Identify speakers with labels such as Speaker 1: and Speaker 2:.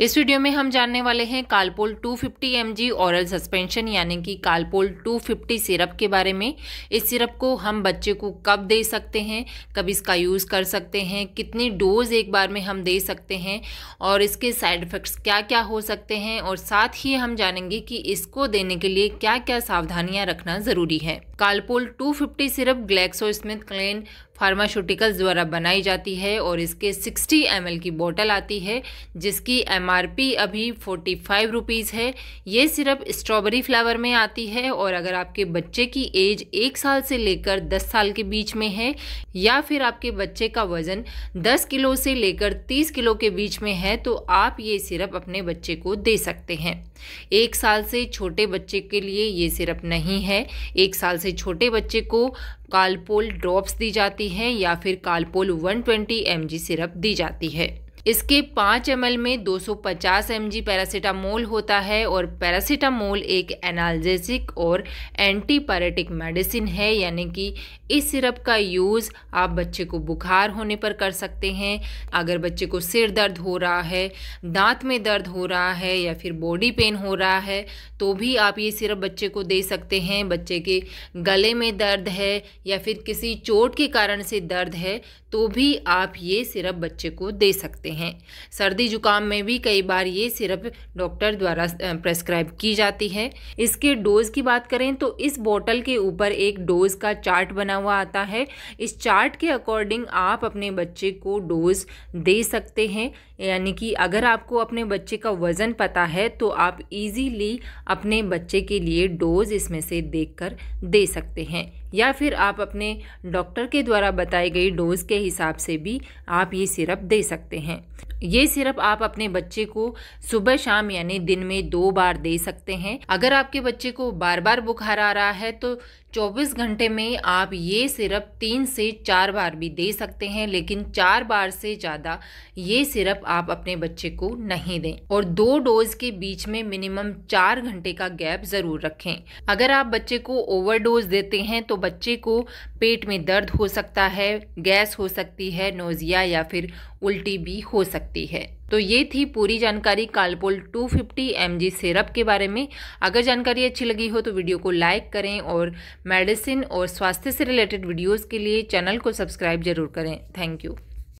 Speaker 1: इस वीडियो में हम जानने वाले हैं कालपोल 250 फिफ्टी ओरल सस्पेंशन यानी कि कालपोल 250 सिरप के बारे में इस सिरप को हम बच्चे को कब दे सकते हैं कब इसका यूज़ कर सकते हैं कितनी डोज एक बार में हम दे सकते हैं और इसके साइड इफ़ेक्ट्स क्या क्या हो सकते हैं और साथ ही हम जानेंगे कि इसको देने के लिए क्या क्या सावधानियाँ रखना ज़रूरी है Calpol 250 syrup Glaxo Smith Kline pharmaceuticals द्वारा बनाई जाती है और इसके 60 एम की बोतल आती है जिसकी एम अभी फोर्टी फाइव रुपीज़ है ये सिरप स्ट्रॉबेरी फ्लेवर में आती है और अगर आपके बच्चे की एज एक साल से लेकर दस साल के बीच में है या फिर आपके बच्चे का वज़न दस किलो से लेकर तीस किलो के बीच में है तो आप ये सिरप अपने बच्चे को दे सकते हैं एक साल से छोटे बच्चे के लिए ये सिरप नहीं है एक साल से से छोटे बच्चे को कालपोल ड्रॉप्स दी जाती हैं या फिर कालपोल 120 एमजी सिरप दी जाती है इसके 5 एम में 250 जी पैरासीटामोल होता है और पैरासीटामोल एक एनाल्जेसिक और एंटीपायरेटिक मेडिसिन है यानी कि इस सिरप का यूज़ आप बच्चे को बुखार होने पर कर सकते हैं अगर बच्चे को सिर दर्द हो रहा है दांत में दर्द हो रहा है या फिर बॉडी पेन हो रहा है तो भी आप ये सिरप बच्चे को दे सकते हैं बच्चे के गले में दर्द है या फिर किसी चोट के कारण से दर्द है तो भी आप ये सिरप बच्चे को दे सकते हैं सर्दी जुकाम में भी कई बार ये सिरप डॉक्टर द्वारा प्रेस्क्राइब की जाती है इसके डोज़ की बात करें तो इस बोतल के ऊपर एक डोज़ का चार्ट बना हुआ आता है इस चार्ट के अकॉर्डिंग आप अपने बच्चे को डोज़ दे सकते हैं यानी कि अगर आपको अपने बच्चे का वज़न पता है तो आप इजीली अपने बच्चे के लिए डोज़ इसमें से देखकर दे सकते हैं या फिर आप अपने डॉक्टर के द्वारा बताई गई डोज़ के हिसाब से भी आप ये सिरप दे सकते हैं ये सिरप आप अपने बच्चे को सुबह शाम यानी दिन में दो बार दे सकते हैं अगर आपके बच्चे को बार बार बुखार आ रहा है तो 24 घंटे में आप ये सिरप तीन से चार बार भी दे सकते हैं लेकिन चार बार से ज़्यादा ये सिरप आप अपने बच्चे को नहीं दें और दो डोज के बीच में मिनिमम चार घंटे का गैप ज़रूर रखें अगर आप बच्चे को ओवर डोज देते हैं तो बच्चे को पेट में दर्द हो सकता है गैस हो सकती है नोज़िया या फिर उल्टी भी हो सकती है तो ये थी पूरी जानकारी कालपोल 250 फिफ्टी सिरप के बारे में अगर जानकारी अच्छी लगी हो तो वीडियो को लाइक करें और मेडिसिन और स्वास्थ्य से रिलेटेड वीडियोस के लिए चैनल को सब्सक्राइब जरूर करें थैंक यू